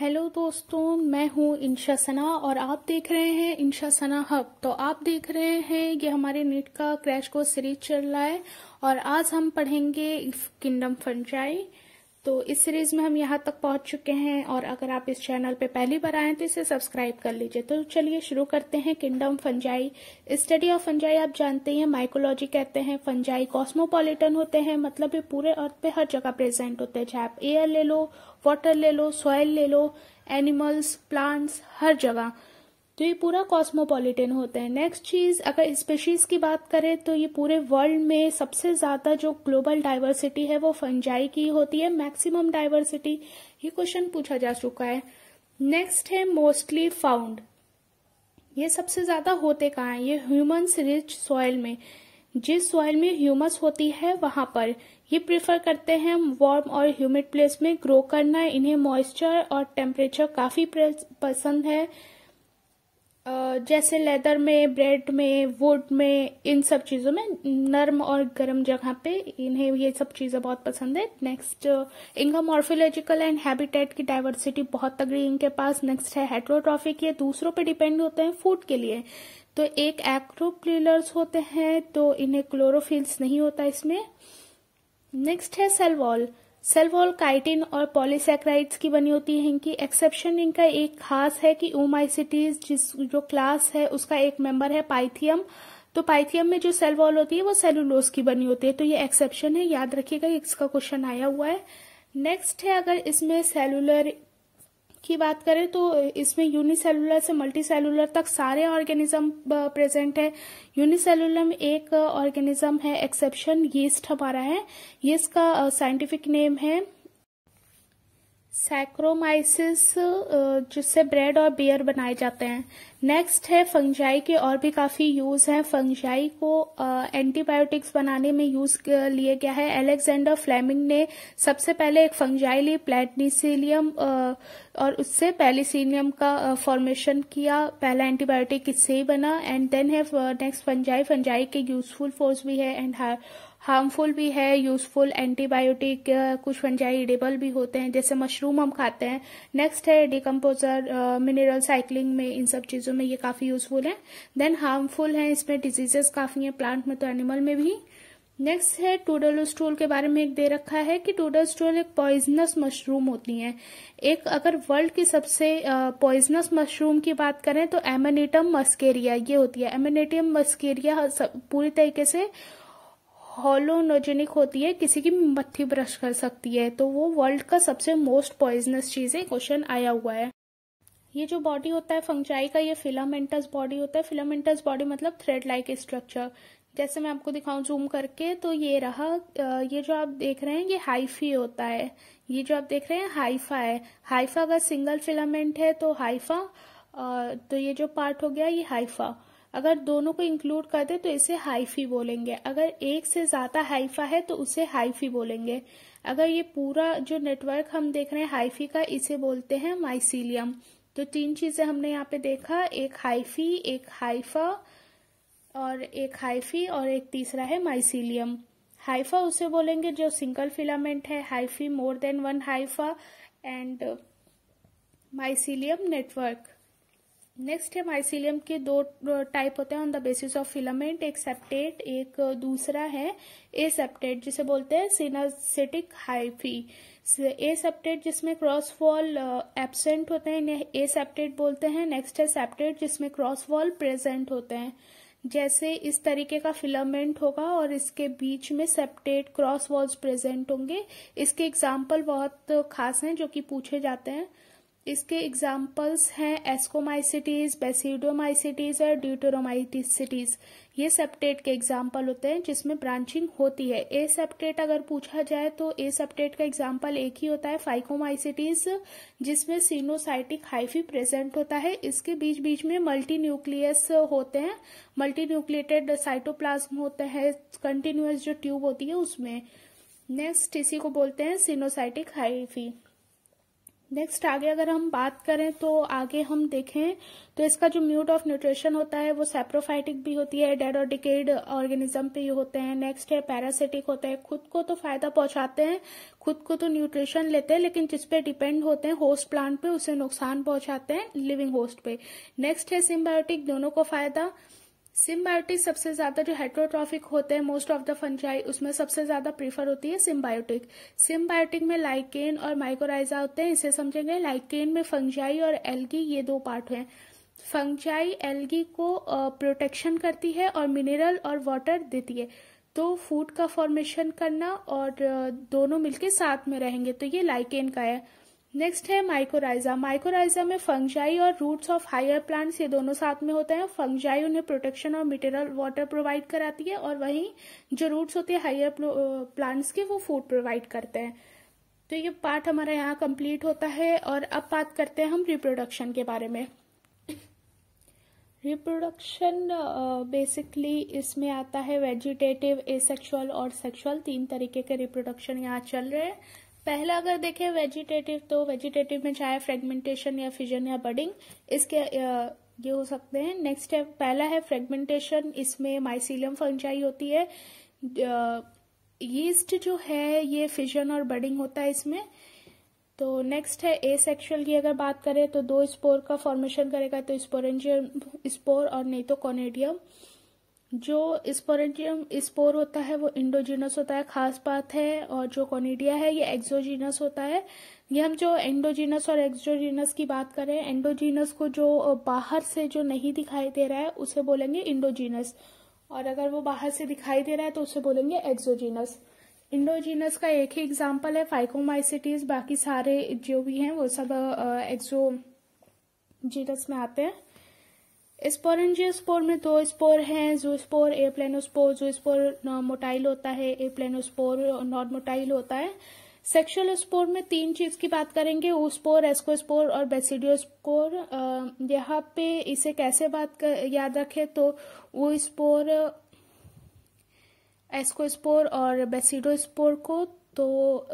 hello दोस्तों मैं हूं इंशा सना और आप देख रहे हैं इंशा सना हब तो आप देख रहे हैं ये हमारे नेट का क्रैश कोर्स सीरीज चल रहा है और आज हम पढ़ेंगे इफ किंगडम फंजाई तो इस सीरीज में हम यहाँ तक पहुंच चुके हैं और अगर आप इस चैनल पे पहली बार आए तो इसे सब्सक्राइब कर लीजिए तो चलिए शुरू करते हैं kingdom fungi study of fungi आप जानते हैं माइकोलॉजी कहते हैं फंजाई कॉस्मोपॉलिटन होते हैं मतलब ये पूरे अर्थ पे हर जगह प्रेजेंट होते हैं चाहे आप एयर ले लो वॉटर ले लो सॉयल ले लो एनिमल्स प्लांट्स हर जगह तो ये पूरा कॉस्मोपॉलिटन होते है नेक्स्ट चीज अगर स्पेशीज की बात करें तो ये पूरे वर्ल्ड में सबसे ज्यादा जो ग्लोबल डाइवर्सिटी है वो फंजाई की होती है मैक्सिमम डाइवर्सिटी ये क्वेश्चन पूछा जा चुका है नेक्स्ट है मोस्टली फाउंड ये सबसे ज्यादा होते कहा है ये ह्यूमस रिच सॉइल में जिस सॉइल में ह्यूमस होती है वहां पर ये प्रिफर करते हैं वार्म और ह्यूमिड प्लेस में ग्रो करना इन्हें मॉइस्चर और टेम्परेचर काफी पसंद है जैसे लेदर में ब्रेड में वुड में इन सब चीज़ों में नर्म और गर्म जगह पे इन्हें ये सब चीज़ें बहुत पसंद है नेक्स्ट इनका मॉर्फोलॉजिकल एंड हैबिटेट की डाइवर्सिटी बहुत तगड़ी इनके पास नेक्स्ट है हेट्रोट्रॉफिक ये दूसरों पे डिपेंड होते हैं फूड के लिए तो एक एक्रोप्लीलर्स होते हैं तो इन्हें क्लोरोफिल्स नहीं होता इसमें नेक्स्ट है सेलवॉल सेलवॉल काइटिन और पॉलीसेक्राइड्स की बनी होती है इनकी एक्सेप्शन इनका एक खास है कि ओमाइसिटीज जिस जो क्लास है उसका एक मेंबर है पाइथियम तो पाइथियम में जो सेल वॉल होती है वो सेलुलोज की बनी होती है तो ये एक्सेप्शन है याद रखिएगा इसका क्वेश्चन आया हुआ है नेक्स्ट है अगर इसमें सेलुलर की बात करें तो इसमें यूनिसेलुलर से मल्टीसेलुलर तक सारे ऑर्गेनिज्म प्रेजेंट है यूनिसेलुलर में एक ऑर्गेनिज्म है एक्सेप्शन यीस्ट हमारा है यीस्ट का साइंटिफिक नेम है सैक्रोमाइसिस uh, जिससे ब्रेड और बियर बनाए जाते हैं नेक्स्ट है फंगजाई के और भी काफ़ी यूज़ हैं फंगजाई को एंटीबायोटिक्स uh, बनाने में यूज़ uh, लिया गया है एलेक्जेंडर फ्लेमिंग ने सबसे पहले एक फंगजाई ली प्लेटनीसिलियम और उससे पेलिसिनियम का फॉर्मेशन किया पहला एंटीबायोटिक इससे ही बना एंड देन है नेक्स्ट फंजाई फंजाई के यूजफुल फोर्स भी है एंड हार्मफुल भी है यूजफुल एंटीबायोटिक कुछ फंजाई इडेबल भी होते हैं जैसे मशरूम हम खाते हैं नेक्स्ट है डिकम्पोजर मिनरल साइकिलिंग में इन सब चीज़ों में ये काफ़ी यूजफुल है देन हार्मफुल है इसमें डिजीजेस काफ़ी है प्लांट में तो एनिमल में भी नेक्स्ट है टूडल स्टूल के बारे में एक दे रखा है कि टूडल स्टूल एक पॉइजनस मशरूम होती है एक अगर वर्ल्ड की सबसे पॉइजनस मशरूम की बात करें तो एमनेटम मस्केरिया ये होती है एमनेटम मस्केरिया पूरी तरीके से होलोनोजेनिक होती है किसी की मत्थी ब्रश कर सकती है तो वो वर्ल्ड का सबसे मोस्ट पॉइजनस चीज है क्वेश्चन आया हुआ है ये जो बॉडी होता है फंक्चाई का ये फिलामेंटस बॉडी होता है फिलामेंटस बॉडी मतलब थ्रेड लाइक स्ट्रक्चर जैसे मैं आपको दिखाऊं जूम करके तो ये रहा ये जो आप देख रहे हैं ये हाइफी होता है ये जो आप देख रहे हैं हाइफा है हाइफा अगर सिंगल फिलामेंट है तो हाइफा तो ये जो पार्ट हो गया ये हाइफा अगर दोनों को इंक्लूड कर दे तो इसे हाइफी बोलेंगे अगर एक से ज्यादा हाइफा है तो उसे हाइफी बोलेंगे अगर ये पूरा जो नेटवर्क हम देख रहे हैं हाइफी का इसे बोलते हैं माइसिलियम तो तीन चीजें हमने यहाँ पे देखा एक हाइफी एक हाइफा और एक हाइफी और एक तीसरा है माइसिलियम हाइफा उसे बोलेंगे जो सिंगल फिलामेंट है hyphae more than one hypha and mycelium network next है माइसिलियम के दो टाइप होते हैं on the basis of filament एक सेप्टेट एक दूसरा है ए सेप्टेट जिसे बोलते हैं सिनासेटिक हाइफी ए सेप्टेट जिसमें क्रॉस वॉल एबसेंट होते हैं इन्हें ए सेप्टेट बोलते हैं नेक्स्ट है सेप्टेट जिसमें क्रॉस वॉल प्रेजेंट होते हैं जैसे इस तरीके का फिलामेंट होगा और इसके बीच में सेप्टेट क्रॉस वॉल्स प्रेजेंट होंगे इसके एग्जाम्पल बहुत खास हैं जो कि पूछे जाते हैं इसके एग्जाम्पल्स हैं एस्कोमाइसिटीज बेसिडोमाइसिटीज और ड्यूटोरोमाइटिसिटीज ये सेप्टेट के एग्जाम्पल होते हैं जिसमें ब्रांचिंग होती है ए सेप्टेट अगर पूछा जाए तो ए सेप्टेट का एग्जाम्पल एक ही होता है फाइकोमाइसिटीज जिसमें सीनोसाइटिक हाइफी प्रेजेंट होता है इसके बीच बीच में मल्टी न्यूक्लियस होते हैं मल्टी न्यूक्लिएटेड साइटोप्लाज्म होते हैं कंटिन्यूस जो ट्यूब होती है उसमें नेक्स्ट इसी को बोलते हैं सीनोसाइटिक हाइफी नेक्स्ट आगे अगर हम बात करें तो आगे हम देखें तो इसका जो म्यूट ऑफ न्यूट्रिशन होता है वो सेप्रोफाइटिक भी होती है डेड और डिकेड ऑर्गेनिज्म पे होते हैं नेक्स्ट है पैरासिटिक होते हैं खुद को तो फायदा पहुंचाते हैं खुद को तो न्यूट्रिशन लेते हैं लेकिन जिसपे डिपेंड होते हैं होस्ट प्लांट पे उसे नुकसान पहुंचाते हैं लिविंग होस्ट पे नेक्स्ट है सिम्बायोटिक दोनों को फायदा सिम्बायोटिक सबसे ज्यादा जो हेट्रोट्रॉफिक होते हैं मोस्ट ऑफ द फंजाई उसमें सबसे ज्यादा प्रीफर होती है सिम्बायोटिक सिम्बायोटिक में लाइकेन और माइकोराइजा होते हैं इसे समझेंगे लाइकेन में फंजाई और एल्गी ये दो पार्ट हैं फंजाई एल्गी को प्रोटेक्शन करती है और मिनरल और वाटर देती है तो फूड का फॉर्मेशन करना और दोनों मिलकर साथ में रहेंगे तो ये लाइकेन का है नेक्स्ट है माइकोराइजा माइकोराइजा में फंगजाई और रूट्स ऑफ हायर प्लांट्स ये दोनों साथ में होते हैं फंगजाई उन्हें प्रोटेक्शन और मिटेरल वाटर प्रोवाइड कराती है और वहीं जो रूट्स होते हैं हायर प्लांट्स के वो फूड प्रोवाइड करते हैं तो ये पार्ट हमारा यहाँ कंप्लीट होता है और अब बात करते हैं हम रिप्रोडक्शन के बारे में रिप्रोडक्शन बेसिकली इसमें आता है वेजिटेटिव एसेक्सुअल और सेक्सुअल तीन तरीके के रिप्रोडक्शन यहाँ चल रहे हैं पहला अगर देखें वेजिटेटिव तो वेजिटेटिव में चाहे फ्रेगमेंटेशन या फिजन या बडिंग इसके ये हो सकते हैं नेक्स्ट है पहला है फ्रेगमेंटेशन इसमें माइसिलियम फंचाई होती है यीस्ट जो है ये फिजन और बडिंग होता है इसमें तो नेक्स्ट है ए सेक्शुअल की अगर बात करें तो दो स्पोर का फॉर्मेशन करेगा तो स्पोरेंजियम स्पोर और नहीं तो कॉनेडियम जो स्पोरेंटियम स्पोर होता है वो इंडोजिनस होता है खास बात है और जो कॉनिडिया है ये एक्सोजिनस होता है ये हम जो एंडोजिनस और एक्सोजिनस की बात करें एंडोजिनस को जो बाहर से जो नहीं दिखाई दे रहा है उसे बोलेंगे इंडोजिनस और अगर वो बाहर से दिखाई दे रहा है तो उसे बोलेंगे एक्सोजिनस इंडोजिनस का एक ही एग्जाम्पल है फाइकोमाइसिटीज बाकी सारे जो भी हैं वो सब एक्सो में आते हैं स्पोरेंजियोस्पोर में दो स्पोर हैं spore aplanospore spore motile होता है ए प्लेनोस्पोर नॉन मोटाइल होता है सेक्सुअल स्पोर में तीन चीज की बात करेंगे एस्को एस्कोस्पोर और बेसिडियोस्पोर यहाँ पे इसे कैसे बात कर, याद रखें तो स्पोर एस्कोस्पोर और बेसिडोस्पोर को तो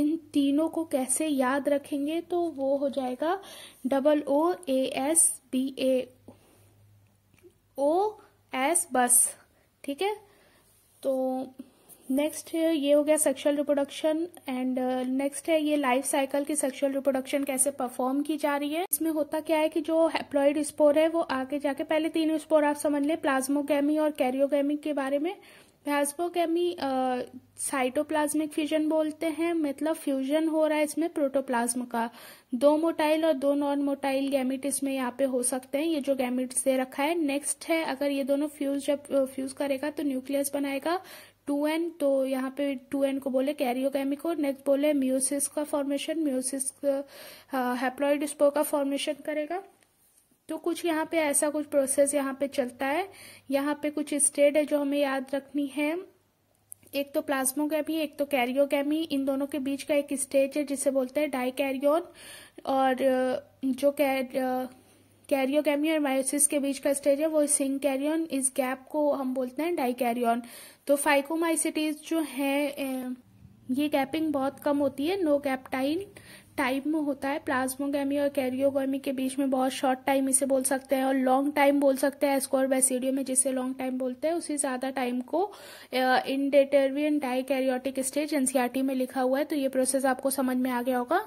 इन तीनों को कैसे याद रखेंगे तो वो हो जाएगा double O A S B A O S बस ठीक है तो नेक्स्ट ये हो गया सेक्सुअल रिप्रोडक्शन एंड नेक्स्ट है ये लाइफ साइकिल की सेक्सुअल रिप्रोडक्शन कैसे परफॉर्म की जा रही है इसमें होता क्या है कि जो हेप्लॉइड स्पोर है वो आगे जाके पहले तीन स्पोर आप समझ लें प्लाज्मोगेमी और कैरियोगेमी के बारे में भैस्पोकेमी साइटोप्लाज्मिक फ्यूजन बोलते हैं मतलब फ्यूजन हो रहा है इसमें प्रोटोप्लाज्म का दो मोटाइल और दो नॉन मोटाइल गैमिट इसमें यहाँ पे हो सकते हैं ये जो गैमिट दे रखा है नेक्स्ट है अगर ये दोनों फ्यूज जब फ्यूज करेगा तो न्यूक्लियस बनाएगा टू एन तो यहाँ पे टू एन को बोले कैरियोकेमी को नेक्स्ट बोले म्यूसिस का फॉर्मेशन म्यूसिस हेप्लॉइड स्पोर का फॉर्मेशन करेगा तो कुछ यहाँ पे ऐसा कुछ प्रोसेस यहाँ पे चलता है यहाँ पे कुछ स्टेट है जो हमें याद रखनी है एक तो प्लाज्मोगैमी एक तो कैरियोगैमी इन दोनों के बीच का एक स्टेज है जिसे बोलते हैं डाई कैरियोन और जो कैरियोगैमी और मायोसिस के बीच का स्टेज है वो सिंग कैरियन इस गैप को हम बोलते हैं डाई कैरियोन तो फाइकोमाइसिटीज जो है ये गैपिंग बहुत कम होती है नो गैपटाइन टाइम में होता है प्लाज्मोगी और कैरियोगी के बीच में बहुत शॉर्ट टाइम इसे बोल सकते हैं और लॉन्ग टाइम बोल सकते हैं एस्कोर बेसिडियो में जिसे लॉन्ग टाइम बोलते हैं उसे ज्यादा टाइम को इनडेटरवियन डाई कैरियोटिक स्टेज एनसीआरटी में लिखा हुआ है तो ये प्रोसेस आपको समझ में आ गया होगा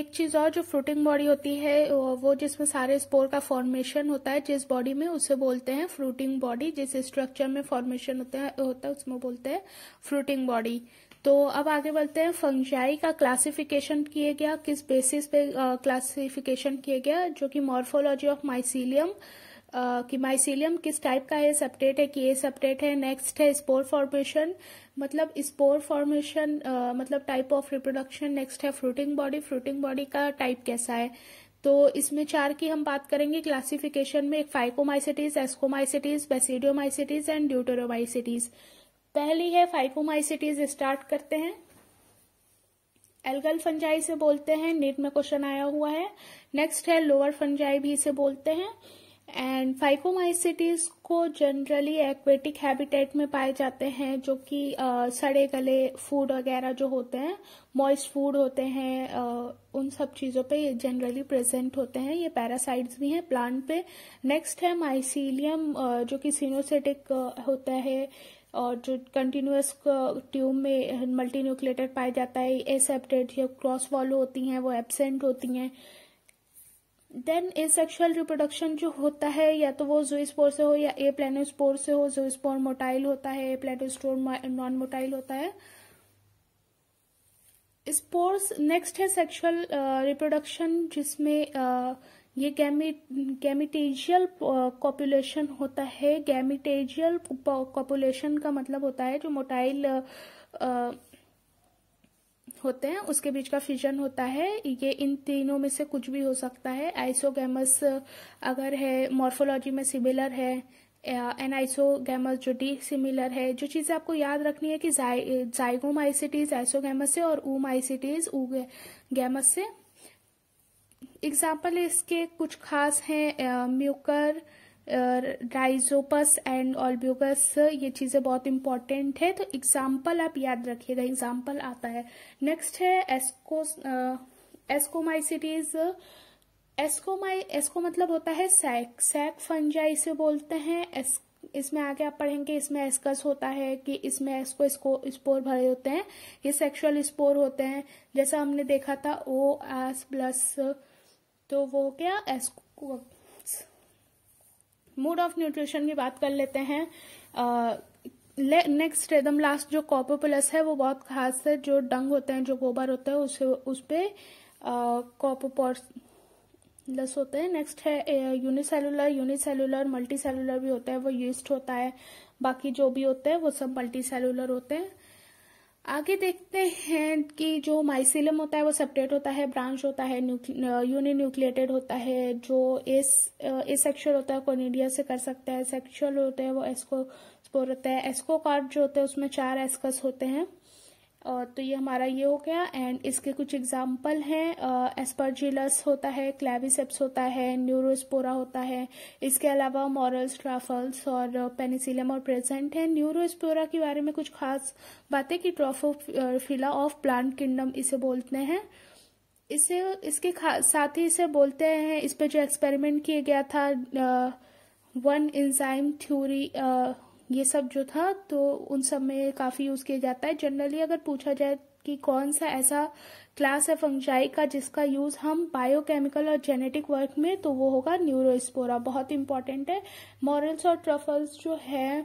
एक चीज और जो फ्रूटिंग बॉडी होती है वो जिसमें सारे स्पोर का फॉर्मेशन होता है जिस बॉडी में उसे बोलते हैं फ्रूटिंग बॉडी जिस स्ट्रक्चर में फॉर्मेशन होता है होता है उसमें बोलते हैं फ्रूटिंग बॉडी तो अब आगे बढ़ते हैं फंगशाई का क्लासिफिकेशन किया गया किस बेसिस पे क्लासिफिकेशन किया गया जो कि मॉर्फोलॉजी ऑफ माइसीलियम कि माइसिलियम किस टाइप का है सप्टेट है कि ए सप्टेट है नेक्स्ट है स्पोर फॉर्मेशन मतलब स्पोर फॉर्मेशन मतलब टाइप ऑफ रिप्रोडक्शन नेक्स्ट है फ्रूटिंग बॉडी फ्रूटिंग बॉडी का टाइप कैसा है तो इसमें चार की हम बात करेंगे क्लासिफिकेशन में Phycomycetes Ascomycetes Basidiomycetes and Deuteromycetes पहली है फाइफोमाइसिटीज स्टार्ट करते हैं एल्गल फंजाई से बोलते हैं नेट में क्वेश्चन आया हुआ है नेक्स्ट है लोअर फंजाई भी से बोलते हैं एंड फाइफोमाइसिटीज को जनरली एक्वेटिक हैबिटेट में पाए जाते हैं जो कि सड़े गले फूड वगैरह जो होते हैं मॉइस्ट फूड होते हैं आ, उन सब चीज़ों पे ये जनरली प्रेजेंट होते हैं ये पैरासाइट्स भी हैं प्लांट पे नेक्स्ट है माइसीलियम जो कि सीनोसेटिक होता है और जो कंटिन्यूस ट्यूब में मल्टी न्यूक्लेटर पाया जाता है एसेप्टेड या क्रॉस वॉल होती हैं वो एबसेंट होती हैं देन ए सेक्शुअल रिप्रोडक्शन जो होता है या तो वो जू स्पोर से हो या ए प्लेनोस्पोर से हो जू स्पोर मोटाइल होता है ए प्लेनोस्टोर नॉन मोटाइल होता है स्पोर्स नेक्स्ट है सेक्सुअल रिप्रोडक्शन uh, जिसमें uh, ये गैमिट गैमिटेजियल कॉपुलेशन होता है गैमिटेजियल कॉपुलेशन uh, का मतलब होता है जो मोटाइल uh, uh, होते हैं उसके बीच का फिजन होता है ये इन तीनों में से कुछ भी हो सकता है आइसोगैमस अगर है मॉर्फोलॉजी में सिमिलर है एन आइसोगैमस जो डी सिमिलर है जो चीज़ें आपको याद रखनी है कि जाइगोम आइसिटीज आइसोगैमस से और ऊम आइसिटीज ऊ गैमस से एग्जाम्पल इसके कुछ खास हैं म्यूकर राइजोपस एंड ऑलब्यूगस ये चीज़ें बहुत इंपॉर्टेंट है तो एग्जाम्पल आप याद रखिएगा एग्जाम्पल आता है नेक्स्ट है एस्को एस्कोमाइसिटीज एस्कोमाइ एस्को मतलब होता है सैक सैक फंजाई इसे बोलते हैं एस इसमें आगे आप पढ़ेंगे इसमें एस्कस होता है कि इसमें एस्को इसको स्पोर भरे होते हैं ये सेक्सुअल स्पोर होते हैं जैसा हमने देखा था ओ एस प्लस तो वो हो गया एस्को ऑफ न्यूट्रिशन की बात कर लेते हैं नेक्स्ट एकदम लास्ट जो कॉपर प्लस है वो बहुत खास है जो डंग होते हैं जो गोबर होता है उसे उस पर पॉर्स लस होते हैं नेक्स्ट है यूनिसेलुलर यूनिसेलुलर मल्टीसेलुलर भी होता है वो यूस्ट होता है बाकी जो भी होते हैं वो सब मल्टीसेलुलर होते हैं आगे देखते हैं कि जो माइसिलम होता है वो सेपरेट होता है ब्रांच होता है यूनि न्यूक्लिएटेड होता है जो एस सेक्शुअल होता है कोनिडिया से कर सकता है सेक्सुअल होते हैं वो एस्को स्पोर होता है एस्को कार्ड जो होते हैं उसमें चार एस्कस होते हैं तो ये हमारा ये हो गया एंड इसके कुछ एग्जाम्पल हैं एस्पर्जिलस होता है क्लेविसेप्स होता है न्यूरोस्पोरा होता है इसके अलावा मॉरल्स ट्राफल्स और पेनिसिलम और प्रेजेंट है न्यूरोस्पोरा के बारे में कुछ खास बातें कि फिला ऑफ प्लांट किंगडम इसे बोलते हैं इसे इसके साथ ही इसे बोलते हैं इस पर जो एक्सपेरिमेंट किया गया था वन इंजाइम थ्यूरी ये सब जो था तो उन सब में काफ़ी यूज़ किया जाता है जनरली अगर पूछा जाए कि कौन सा ऐसा क्लास है फंगजाई का जिसका यूज़ हम बायोकेमिकल और जेनेटिक वर्क में तो वो होगा न्यूरोस्पोरा बहुत इंपॉर्टेंट है मॉरल्स और ट्रफल्स जो है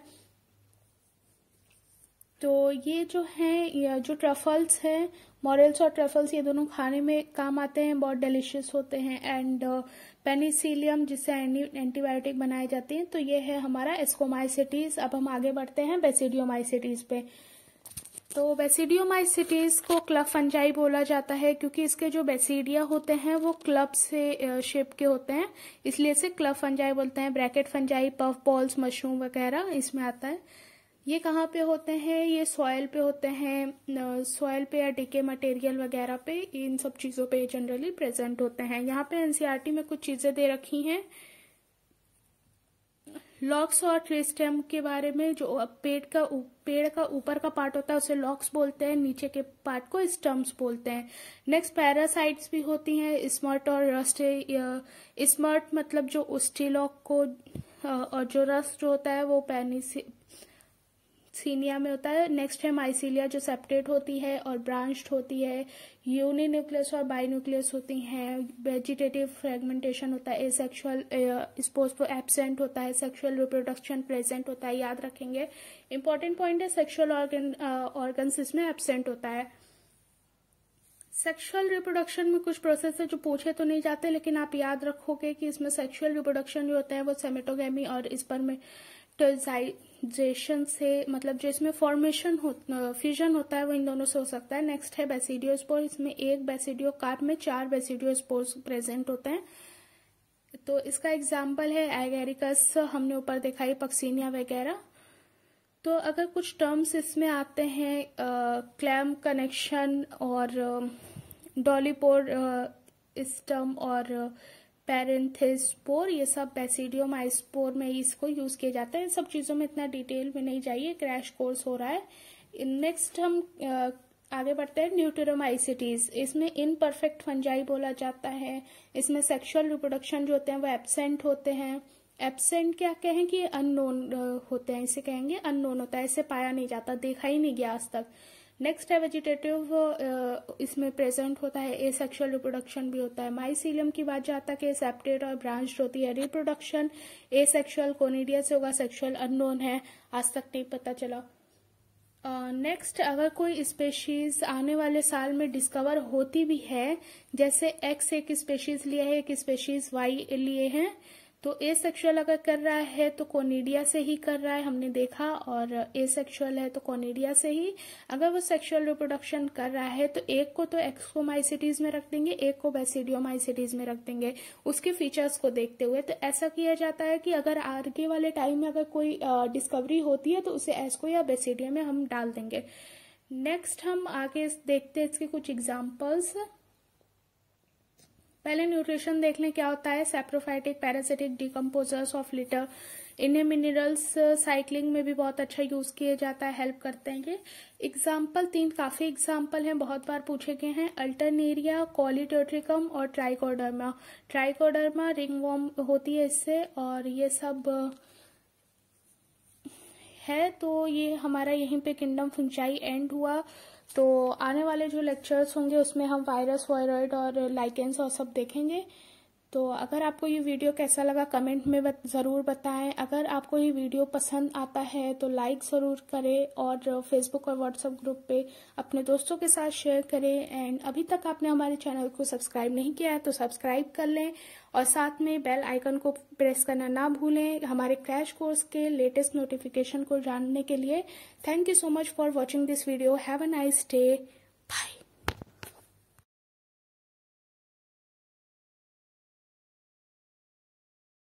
तो ये जो हैं जो ट्रफल्स हैं मॉरल्स और ट्रफल्स ये दोनों खाने में काम आते हैं बहुत डिलिशियस होते हैं एंड पेनिसिलियम जिससे एंटीबायोटिक बनाए जाते हैं तो ये है हमारा एस्कोमाइसिटीज अब हम आगे बढ़ते हैं बेसिडियोमाइसिटीज पे तो बेसिडियोमाइसिटीज को क्लब फंजाई बोला जाता है क्योंकि इसके जो बेसिडिया होते हैं वो क्लब से शेप के होते हैं इसलिए इसे क्लब फंजाई बोलते हैं bracket fungi puff balls mushroom वगैरह इसमें आता है ये कहाँ पे होते हैं ये सॉयल पे होते हैं सॉयल पे या डीके मटेरियल वगैरह पे इन सब चीज़ों पे जनरली प्रेजेंट होते हैं यहाँ पे एनसीईआरटी e में कुछ चीज़ें दे रखी हैं लॉक्स और ट्री स्टेम के बारे में जो पेड़ का पेड़ का ऊपर का पार्ट होता है उसे लॉक्स बोलते हैं नीचे के पार्ट को स्टम्प्स बोलते हैं नेक्स्ट पैरासाइट्स भी होती हैं स्मर्ट और रस्ट स्मर्ट मतलब जो उस्टीलॉक को और जो रस्ट होता है वो पेनिसी सीनिया में होता है नेक्स्ट है माइसिलिया जो सेपरेट होती है और ब्रांच्ड होती है यूनि न्यूक्लियस और बाई न्यूक्लियस होती हैं वेजिटेटिव फ्रेगमेंटेशन होता है सेक्शुअल स्पोज एबसेंट होता है सेक्सुअल रिप्रोडक्शन प्रेजेंट होता है याद रखेंगे इंपॉर्टेंट पॉइंट है सेक्सुअल ऑर्गन ऑर्गन इसमें एबसेंट होता है सेक्सुअल रिप्रोडक्शन में कुछ प्रोसेस है जो पूछे तो नहीं जाते लेकिन आप याद रखोगे कि इसमें सेक्सुअल रिप्रोडक्शन जो होता है वो सेमेटोगेमी और इस पर में जेशन से मतलब जो इसमें फॉर्मेशन हो फ्यूजन होता है वो इन दोनों से हो सकता है नेक्स्ट है बेसिडियो स्पोर इसमें एक बेसिडियो कार्प में चार बेसिडियो स्पोर्स प्रेजेंट होते हैं तो इसका एग्जाम्पल है एगेरिकस हमने ऊपर देखा है पक्सीनिया वगैरह तो अगर कुछ टर्म्स इसमें आते हैं क्लैम कनेक्शन और डॉलीपोर इस टर्म और पेरेंथेस्पोर ये सब बेसिडियो माइस्पोर में इसको यूज किया जाता है इन सब चीजों में इतना डिटेल में नहीं जाइए क्रैश कोर्स हो रहा है नेक्स्ट हम आगे बढ़ते हैं न्यूट्रोमाइसिटीज इसमें इनपरफेक्ट फंजाई बोला जाता है इसमें सेक्सुअल रिप्रोडक्शन जो होते हैं वो एबसेंट होते हैं एबसेंट क्या कहें कि अननोन होते हैं इसे कहेंगे अननोन होता है इसे पाया नहीं जाता देखा ही नहीं गया आज तक नेक्स्ट है वेजिटेटिव इसमें प्रेजेंट होता है ए सेक्शुअल रिप्रोडक्शन भी होता है माइसीलियम की बात जाता है कि सेप्टेड और ब्रांच होती है रिप्रोडक्शन ए सेक्शुअल कोनिडिया से होगा सेक्शुअल अननोन है आज तक नहीं पता चला नेक्स्ट uh, अगर कोई स्पेशीज आने वाले साल में डिस्कवर होती भी है जैसे एक्स एक स्पेशीज लिया है एक स्पेशीज वाई लिए हैं तो ए सेक्शुअल अगर कर रहा है तो कॉनिडिया से ही कर रहा है हमने देखा और ए सेक्शुअल है तो कॉनिडिया से ही अगर वो सेक्शुअल रिप्रोडक्शन कर रहा है तो एक को तो एक्सकोमाइसिटीज में रख देंगे एक को बेसिडियोमाइसिटीज में रख देंगे उसके फीचर्स को देखते हुए तो ऐसा किया जाता है कि अगर आगे वाले टाइम में अगर कोई डिस्कवरी होती है तो उसे एस्को या बेसिडिया में हम डाल देंगे नेक्स्ट हम आगे देखते हैं इसके कुछ एग्जाम्पल्स पहले न्यूट्रिशन देख लें क्या होता है saprophytic parasitic decomposers of litter इन्हें मिनरल्स साइकिलिंग में भी बहुत अच्छा यूज किया जाता है हेल्प करते हैं ये एग्जाम्पल तीन काफी एग्जाम्पल हैं बहुत बार पूछे गए हैं अल्टरनेरिया कॉलिटोट्रिकम और ट्राइकोडर्मा ट्राइकोडर्मा रिंग वॉर्म होती है इससे और ये सब है तो ये हमारा यहीं पे किंगडम फुंचाई एंड हुआ तो आने वाले जो लेक्चर्स होंगे उसमें हम वायरस वायरॉइड और लाइकेंस और सब देखेंगे तो अगर आपको ये वीडियो कैसा लगा कमेंट में बत, ज़रूर बताएं अगर आपको ये वीडियो पसंद आता है तो लाइक ज़रूर करें और फेसबुक और व्हाट्सएप ग्रुप पे अपने दोस्तों के साथ शेयर करें एंड अभी तक आपने हमारे चैनल को सब्सक्राइब नहीं किया है तो सब्सक्राइब कर लें और साथ में बेल आइकन को प्रेस करना ना भूलें हमारे क्रैश कोर्स के लेटेस्ट नोटिफिकेशन को जानने के लिए thank you so much for watching this video have a nice day bye